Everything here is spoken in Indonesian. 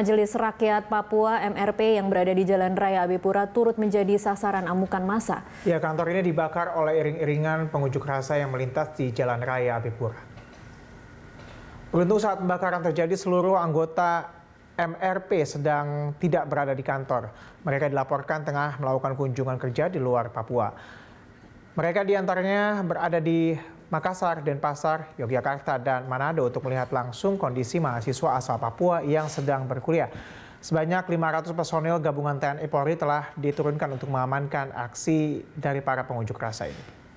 Majelis Rakyat Papua MRP yang berada di Jalan Raya Abipura turut menjadi sasaran amukan massa. Ya, kantor ini dibakar oleh iring-iringan pengunjuk rasa yang melintas di Jalan Raya Abipura. Beruntung saat pembakaran terjadi seluruh anggota MRP sedang tidak berada di kantor. Mereka dilaporkan tengah melakukan kunjungan kerja di luar Papua. Mereka diantaranya berada di Makassar, Denpasar, Yogyakarta, dan Manado untuk melihat langsung kondisi mahasiswa asal Papua yang sedang berkuliah. Sebanyak 500 personil gabungan TNI Polri telah diturunkan untuk mengamankan aksi dari para pengunjuk rasa ini.